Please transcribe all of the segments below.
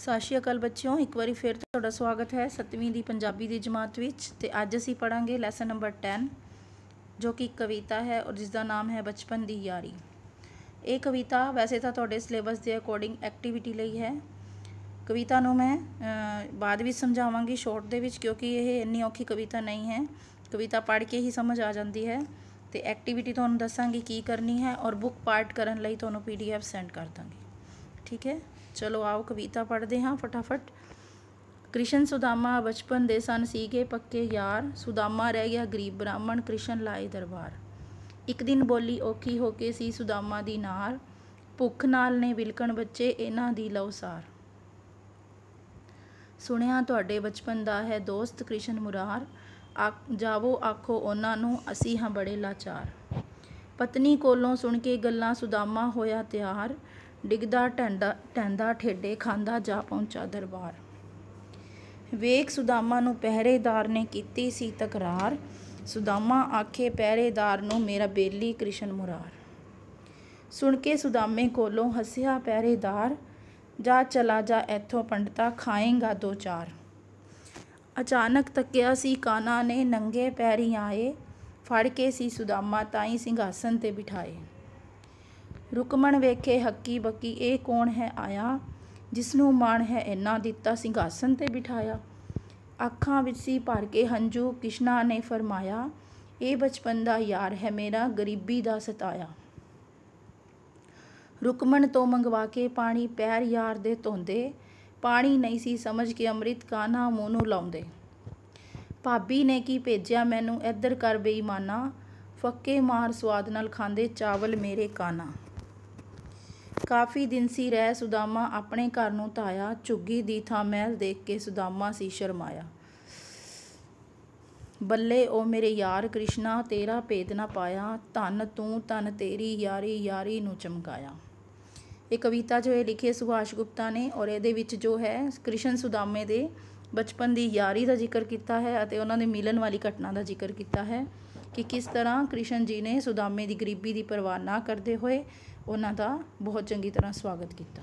ਸਤਿ ਸ਼੍ਰੀ ਅਕਾਲ ਬੱਚਿਓ ਇੱਕ ਵਾਰੀ ਫੇਰ ਤੁਹਾਡਾ ਸਵਾਗਤ ਹੈ 7ਵੀਂ ਦੀ ਪੰਜਾਬੀ ਦੀ ਜਮਾਤ ਵਿੱਚ ਤੇ ਅੱਜ ਅਸੀਂ ਪੜਾਂਗੇ ਲੈਸਨ ਨੰਬਰ 10 ਜੋ ਕਿ ਕਵਿਤਾ ਹੈ ਔਰ ਜਿਸ ਦਾ ਨਾਮ ਹੈ ਬਚਪਨ ਦੀ ਯਾਰੀ ਇਹ ਕਵਿਤਾ ਵੈਸੇ ਤਾਂ ਤੁਹਾਡੇ ਸਿਲੇਬਸ ਦੇ ਅਕੋਰਡਿੰਗ ਐਕਟੀਵਿਟੀ ਲਈ ਹੈ ਕਵਿਤਾ ਨੂੰ ਮੈਂ ਬਾਅਦ ਵਿੱਚ ਸਮਝਾਵਾਂਗੀ ਸ਼ਾਰਟ ਦੇ ਵਿੱਚ ਕਿਉਂਕਿ ਇਹ ਇੰਨੀ ਔਖੀ ਕਵਿਤਾ ਨਹੀਂ ਹੈ ਕਵਿਤਾ ਪੜ੍ਹ ਕੇ ਹੀ ਸਮਝ ਆ ਜਾਂਦੀ ਹੈ ਤੇ ਐਕਟੀਵਿਟੀ ਤੁਹਾਨੂੰ ਦੱਸਾਂਗੀ ਕੀ ਕਰਨੀ ਹੈ ਔਰ ਬੁੱਕ ਪਾਰਟ ਕਰਨ ਲਈ ਤੁਹਾਨੂੰ ਪੀਡੀਐਫ ਸੈਂਡ ਕਰ ਦਾਂਗੀ ਠੀਕ ਹੈ ਚਲੋ ਆਓ ਕਵਿਤਾ ਪੜ੍ਹਦੇ ਹਾਂ ਫਟਾਫਟ ਕ੍ਰਿਸ਼ਨ ਸੁਦਾਮਾ ਬਚਪਨ ਦੇ ਸਨ ਸੀਗੇ ਪੱਕੇ ਯਾਰ ਸੁਦਾਮਾ ਰਹਿ ਗਿਆ ਗਰੀਬ ਬ੍ਰਾਹਮਣ ਕ੍ਰਿਸ਼ਨ ਲਾਏ ਦਰਬਾਰ ਇੱਕ ਦਿਨ ਬੋਲੀ ਔਖੀ ਹੋ ਕੇ ਸੀ ਸੁਦਾਮਾ ਦੀ ਨਾਰ ਭੁੱਖ ਨਾਲ ਨੇ ਵਿਲਕਣ ਬੱਚੇ ਇਹਨਾਂ ਦੀ ਲਓ ਸਾਰ ਸੁਣਿਆ ਤੁਹਾਡੇ ਬਚਪਨ ਦਾ ਹੈ ਦੋਸਤ ਕ੍ਰਿਸ਼ਨ ਮੁਰਾਰ ਜਾਵੋ ਆਖੋ ਉਹਨਾਂ ਨੂੰ ਅਸੀਂ ਹਾਂ ਬੜੇ ਲਾਚਾਰ ਪਤਨੀ ਕੋਲੋਂ ਸੁਣ ਕੇ ਗੱਲਾਂ ਸੁਦਾਮਾ ਹੋਇਆ ਤਿਆਰ ਡਿੱਗਦਾ ਟੈਂਦਾ ਟੈਂਦਾ ਠੇਡੇ ਖਾਂਦਾ ਜਾ ਪਹੁੰਚਾ ਦਰਬਾਰ ਵੇਖ ਸੁਦਾਮਾ ਨੂੰ ਪਹਿਰੇਦਾਰ ਨੇ ਕੀਤੀ ਸੀ ਤਕਰਾਰ ਸੁਦਾਮਾ ਆਖੇ ਪਹਿਰੇਦਾਰ ਨੂੰ ਮੇਰਾ ਬੇਲੀ ਕ੍ਰਿਸ਼ਨ ਮੁਰਾਰ ਸੁਣ ਕੇ ਸੁਦਾਮੇ ਕੋਲੋਂ ਹੱਸਿਆ ਪਹਿਰੇਦਾਰ ਜਾ ਚਲਾ ਜਾ ਇੱਥੋਂ ਪੰਡਤਾ ਖਾਏਗਾ ਦੋ ਚਾਰ ਅਚਾਨਕ ਤੱਕਿਆ ਸੀ ਕਾਨਾ ਨੇ ਨੰਗੇ ਪੈਰੀ ਆਏ ਫੜ ਕੇ ਸੀ ਸੁਦਾਮਾ ਤਾਈ ਸਿੰਘਾਸਨ ਤੇ ਬਿਠਾਏ ਰੁਕਮਣ ਵੇਖੇ ਹੱਕੀ ਬੱਕੀ ਇਹ ਕੌਣ ਹੈ ਆਇਆ ਜਿਸ ਨੂੰ ਮਾਣ ਹੈ ਇੰਨਾ ਦਿੱਤਾ ਸਿੰਘਾਸਨ ਤੇ ਬਿਠਾਇਆ ਅੱਖਾਂ ਵਿੱਚ ਸੀ ਭਰ ਕੇ ਹੰਝੂ ਕਿਸ਼ਨਾ ਨੇ ਫਰਮਾਇਆ ਇਹ ਬਚਪਨ ਦਾ ਯਾਰ ਹੈ ਮੇਰਾ ਗਰੀਬੀ ਦਾ ਸਤਾਇਆ ਰੁਕਮਣ ਤੋਂ ਮੰਗਵਾ ਕੇ ਪਾਣੀ ਪੈਰ ਯਾਰ ਦੇ ਧੋਂਦੇ ਪਾਣੀ ਨਹੀਂ ਸੀ ਸਮਝ ਕੇ ਅੰਮ੍ਰਿਤ ਕਾਨਾ ਮੂੰਹ ਨੂੰ ਲਾਉਂਦੇ ਭਾਬੀ ਨੇ ਕੀ ਭੇਜਿਆ ਮੈਨੂੰ ਇੱਧਰ ਕਰ ਬੇਈਮਾਨਾ ਫੱਕੇ ਮਾਰ ਸਵਾਦ ਨਾਲ ਖਾਂਦੇ ਚਾਵਲ ਮੇਰੇ ਕਾਨਾ ਕਾਫੀ ਦਿਨ ਸੀ ਰਹਿ ਸੁਦਾਮਾ ਆਪਣੇ ਘਰ ਨੂੰ ਤਾਇਆ ਝੁੱਗੀ ਦੀ ਥਾਂ ਮਹਿਲ ਦੇਖ ਕੇ ਸੁਦਾਮਾ ਸੀ ਸ਼ਰਮਾਇਆ ਬੱਲੇ ਓ ਮੇਰੇ ਯਾਰ ਕ੍ਰਿਸ਼ਨਾ ਤੇਰਾ ਭੇਦ ਨਾ ਪਾਇਆ ਧਨ ਤੂੰ ਧਨ ਤੇਰੀ ਯਾਰੀ ਯਾਰੀ ਨੂੰ ਚਮਕਾਇਆ ਇਹ ਕਵਿਤਾ ਜੋ ਇਹ ਲਿਖੀ ਸੁਭਾਸ਼ ਗੁਪਤਾ ਨੇ ਔਰ ਇਹਦੇ ਵਿੱਚ ਜੋ ਹੈ ਕ੍ਰਿਸ਼ਨ ਸੁਦਾਮੇ ਦੇ ਬਚਪਨ ਦੀ ਯਾਰੀ ਦਾ ਜ਼ਿਕਰ ਕੀਤਾ ਹੈ ਅਤੇ ਉਹਨਾਂ ਦੇ ਮਿਲਣ ਵਾਲੀ ਘਟਨਾ ਦਾ ਜ਼ਿਕਰ ਕੀਤਾ ਹੈ ਕਿ ਕਿਸ ਤਰ੍ਹਾਂ ਕ੍ਰਿਸ਼ਨ ਜੀ ਨੇ ਸੁਦਾਮੇ ਦੀ ਗਰੀਬੀ ਦੀ ਪਰਵਾਹ ਨਾ ਕਰਦੇ ਹੋਏ ਉਹਨਾਂ ਦਾ ਬਹੁਤ ਚੰਗੀ ਤਰ੍ਹਾਂ ਸਵਾਗਤ ਕੀਤਾ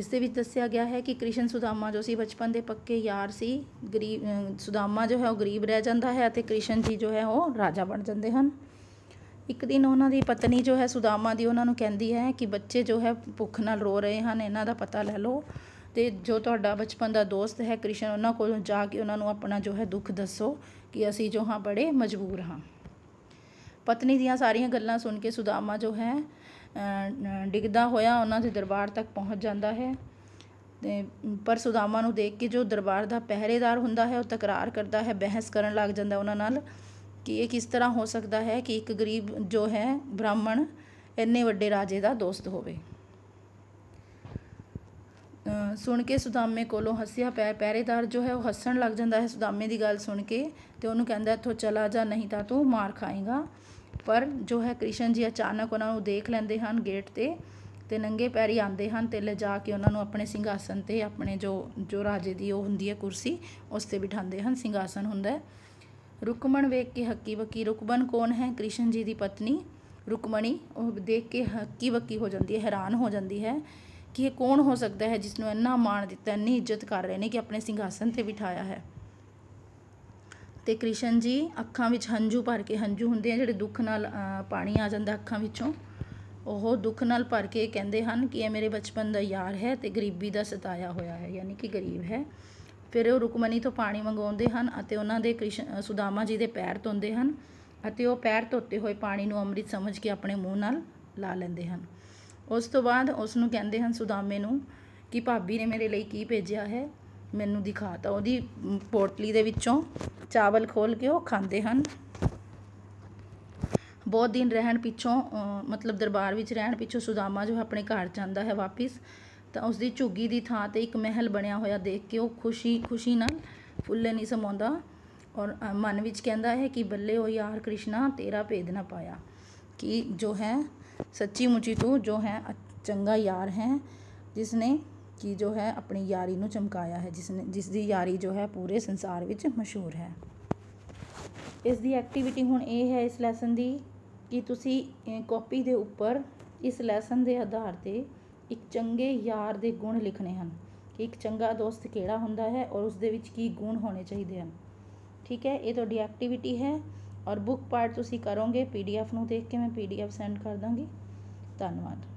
ਇਸ ਦੇ ਵਿੱਚ ਦੱਸਿਆ ਗਿਆ ਹੈ ਕਿ ਕ੍ਰਿਸ਼ਨ ਸੁਦਾਮਾ ਜੋ ਸੀ ਬਚਪਨ ਦੇ ਪੱਕੇ ਯਾਰ ਸੀ ਗਰੀਬ ਸੁਦਾਮਾ ਜੋ ਹੈ ਉਹ ਗਰੀਬ ਰਹਿ ਜਾਂਦਾ ਹੈ ਅਤੇ ਕ੍ਰਿਸ਼ਨ ਜੀ ਜੋ ਹੈ ਉਹ ਰਾਜਾ ਬਣ ਜਾਂਦੇ ਹਨ ਇੱਕ ਦਿਨ ਉਹਨਾਂ ਦੀ ਪਤਨੀ ਜੋ ਹੈ ਸੁਦਾਮਾ ਦੀ ਉਹਨਾਂ ਨੂੰ ਕਹਿੰਦੀ ਹੈ ਕਿ ਬੱਚੇ ਜੋ ਹੈ ਭੁੱਖ ਨਾਲ ਰੋ ਰਹੇ ਹਨ ਇਹਨਾਂ ਦਾ ਪਤਾ ਲੈ ਲਓ ਤੇ ਜੋ ਤੁਹਾਡਾ ਬਚਪਨ ਦਾ ਦੋਸਤ ਹੈ ਕ੍ਰਿਸ਼ਨ ਉਹਨਾਂ ਕੋਲ ਜਾ ਕੇ ਉਹਨਾਂ ਨੂੰ ਆਪਣਾ ਜੋ ਹੈ ਦੁੱਖ ਦੱਸੋ ਕਿ ਅਸੀਂ ਜੋ ਹਾਂ ਬੜੇ ਮਜਬੂਰ ਹਾਂ ਪਤਨੀ ਦੀਆਂ ਸਾਰੀਆਂ ਗੱਲਾਂ ਸੁਣ ਕੇ ਸੁਦਾਮਾ ਜੋ ਹੈ ਡਿੱਗਦਾ ਹੋਇਆ ਉਹਨਾਂ ਦੇ ਦਰਬਾਰ ਤੱਕ ਪਹੁੰਚ ਜਾਂਦਾ ਹੈ ਤੇ ਪਰ ਸੁਦਾਮਾ ਨੂੰ ਦੇਖ ਕੇ ਜੋ ਦਰਬਾਰ ਦਾ ਪਹਿਰੇਦਾਰ ਹੁੰਦਾ ਹੈ ਉਹ ਤਕਰਾਰ ਕਰਦਾ ਹੈ ਬਹਿਸ ਕਰਨ ਲੱਗ ਜਾਂਦਾ ਉਹਨਾਂ ਨਾਲ ਕਿ ਇਹ ਕਿਸ ਤਰ੍ਹਾਂ ਹੋ ਸਕਦਾ ਹੈ ਕਿ ਇੱਕ ਗਰੀਬ ਜੋ ਹੈ ਬ੍ਰਾਹਮਣ ਇੰਨੇ ਵੱਡੇ ਰਾਜੇ ਦਾ ਦੋਸਤ ਹੋਵੇ ਸੁਣ ਕੇ ਸੁਦਾਮੇ ਕੋਲੋਂ ਹੱਸਿਆ ਪੈ ਪਹਿਰੇਦਾਰ ਜੋ ਹੈ ਉਹ ਹੱਸਣ ਲੱਗ ਜਾਂਦਾ ਹੈ ਸੁਦਾਮੇ ਦੀ ਗੱਲ ਸੁਣ ਕੇ ਤੇ ਉਹਨੂੰ ਕਹਿੰਦਾ ਇੱਥੋਂ ਚਲਾ ਜਾ ਨਹੀਂ ਤਾਂ ਤੂੰ ਮਾਰ ਖਾਏਗਾ ਪਰ ਜੋ ਹੈ ਕ੍ਰਿਸ਼ਨ ਜੀ ਅਚਾਨਕ ਉਹਨਾਂ ਨੂੰ ਦੇਖ ਲੈਂਦੇ ਹਨ ਗੇਟ ਤੇ ਤੇ ਨੰਗੇ ਪੈਰੀ ਆਉਂਦੇ ਹਨ ਤੇ ਲਿਜਾ ਕੇ ਉਹਨਾਂ ਨੂੰ ਆਪਣੇ ਸਿੰਘਾਸਨ ਤੇ ਆਪਣੇ ਜੋ ਜੋ ਰਾਜੇ ਦੀ ਉਹ ਹੁੰਦੀ ਹੈ ਕੁਰਸੀ ਉਸ ਤੇ ਬਿਠਾਉਂਦੇ ਹਨ ਸਿੰਘਾਸਨ ਹੁੰਦਾ ਹੈ ਰੁਕਮਣ ਵੇਖ ਕੇ ਹੱਕੀ ਬੱਕੀ ਰੁਕਮਣ ਕੌਣ ਹੈ ਕ੍ਰਿਸ਼ਨ ਜੀ ਦੀ ਪਤਨੀ ਰੁਕਮਣੀ ਉਹ ਦੇਖ ਕੇ ਹੱਕੀ ਬੱਕੀ ਹੋ ਜਾਂਦੀ ਹੈ ਹੈਰਾਨ ਹੋ ਜਾਂਦੀ ਹੈ ਕਿ ਇਹ ਕੌਣ ਹੋ ਸਕਦਾ ਹੈ ਜਿਸ ਨੂੰ ਇੰਨਾ ਮਾਣ ਦਿੱਤਾ ਇੰਨੀ ਇੱਜ਼ਤ ਕਰ ਰਹੇ ਨੇ ਕਿ ਆਪਣੇ ਸਿੰਘਾਸਨ ਤੇ ਬਿਠਾਇਆ ਹੈ ਤੇ ਕ੍ਰਿਸ਼ਨ ਜੀ ਅੱਖਾਂ ਵਿੱਚ ਹੰਝੂ ਭਰ ਕੇ ਹੰਝੂ ਹੁੰਦੇ ਆ ਜਿਹੜੇ ਦੁੱਖ ਨਾਲ ਪਾਣੀ ਆ ਜਾਂਦਾ ਅੱਖਾਂ ਵਿੱਚੋਂ ਉਹ ਦੁੱਖ ਨਾਲ ਭਰ ਕੇ ਕਹਿੰਦੇ ਹਨ ਕਿ ਇਹ ਮੇਰੇ ਬਚਪਨ ਦਾ ਯਾਰ ਹੈ ਤੇ ਗਰੀਬੀ ਦਾ ਸਤਾਇਆ ਹੋਇਆ ਹੈ ਯਾਨੀ ਕਿ ਗਰੀਬ ਹੈ ਫਿਰ ਉਹ ਰੁਕਮਨੀ ਤੋਂ ਪਾਣੀ ਮੰਗਵਾਉਂਦੇ ਹਨ ਅਤੇ ਉਹਨਾਂ ਦੇ ਕ੍ਰਿਸ਼ਨ ਸੁਦਾਮਾ ਜੀ ਦੇ ਪੈਰ ਧੋਂਦੇ ਹਨ ਅਤੇ ਉਹ ਪੈਰ ਧੋਤੇ ਹੋਏ ਪਾਣੀ ਨੂੰ ਅੰਮ੍ਰਿਤ ਸਮਝ ਕੇ ਆਪਣੇ ਮੂੰਹ ਨਾਲ ਲਾ ਲੈਂਦੇ ਹਨ ਉਸ ਤੋਂ ਬਾਅਦ ਉਸ ਨੂੰ ਕਹਿੰਦੇ ਹਨ ਸੁਦਾਮੇ ਨੂੰ ਕਿ ਭਾਬੀ ਨੇ ਮੇਰੇ ਲਈ ਕੀ ਭੇਜਿਆ ਹੈ ਮੈਨੂੰ ਦਿਖਾਤਾ ਉਹਦੀ ਪੋਟਲੀ ਦੇ ਵਿੱਚੋਂ ਚਾਵਲ ਖੋਲ ਕੇ ਉਹ ਖਾਂਦੇ ਹਨ ਬਹੁਤ ਦਿਨ ਰਹਿਣ ਪਿੱਛੋਂ ਮਤਲਬ ਦਰਬਾਰ ਵਿੱਚ ਰਹਿਣ ਪਿੱਛੋਂ ਸੁਦਾਮਾ ਜੋ ਆਪਣੇ ਘਰ ਜਾਂਦਾ ਹੈ ਵਾਪਿਸ ਤਾਂ ਉਸ ਦੀ ਝੁੱਗੀ ਦੀ ਥਾਂ ਤੇ ਇੱਕ ਮਹਿਲ ਬਣਿਆ ਹੋਇਆ ਦੇਖ ਕੇ ਉਹ ਖੁਸ਼ੀ ਖੁਸ਼ੀ ਨਾਲ ਫੁੱਲੇ ਨਹੀਂ ਸਮਾਉਂਦਾ ਔਰ ਮਨ ਵਿੱਚ ਕਹਿੰਦਾ ਹੈ ਕਿ ਬੱਲੇ ਉਹ ਯਾਰ ਕ੍ਰਿਸ਼ਨਾ ਤੇਰਾ ਭੇਦ ਨਾ ਪਾਇਆ ਕਿ ਜੋ ਹੈ ਸੱਚੀ ਮੁੱਚੀ ਤੂੰ ਜੋ ਹੈ ਚੰਗਾ ਯਾਰ ਹੈ ਜਿਸਨੇ ਕੀ ਜੋ ਹੈ ਆਪਣੀ ਯਾਰੀ ਨੂੰ ਚਮਕਾਇਆ ਹੈ ਜਿਸ ਨੇ ਜਿਸ ਦੀ ਯਾਰੀ ਜੋ ਹੈ ਪੂਰੇ ਸੰਸਾਰ ਵਿੱਚ ਮਸ਼ਹੂਰ ਹੈ ਇਸ ਦੀ ਐਕਟੀਵਿਟੀ ਹੁਣ ਇਹ ਹੈ ਇਸ ਲੈਸਨ ਦੀ ਕਿ ਤੁਸੀਂ ਕਾਪੀ ਦੇ ਉੱਪਰ ਇਸ ਲੈਸਨ ਦੇ ਆਧਾਰ ਤੇ ਇੱਕ ਚੰਗੇ ਯਾਰ ਦੇ ਗੁਣ ਲਿਖਣੇ ਹਨ ਕਿ ਇੱਕ ਚੰਗਾ ਦੋਸਤ ਕਿਹੜਾ ਹੁੰਦਾ ਹੈ ਔਰ ਉਸ ਦੇ ਵਿੱਚ ਕੀ ਗੁਣ ਹੋਣੇ ਚਾਹੀਦੇ ਹਨ ਠੀਕ ਹੈ ਇਹ ਤੁਹਾਡੀ ਐਕਟੀਵਿਟੀ ਹੈ ਔਰ ਬੁੱਕ ਪਾਰਟ ਤੁਸੀਂ ਕਰੋਗੇ ਪੀਡੀਐਫ ਨੂੰ ਦੇਖ ਕੇ ਮੈਂ ਪੀਡੀਐਫ ਸੈਂਡ ਕਰ ਦਾਂਗੀ ਧੰਨਵਾਦ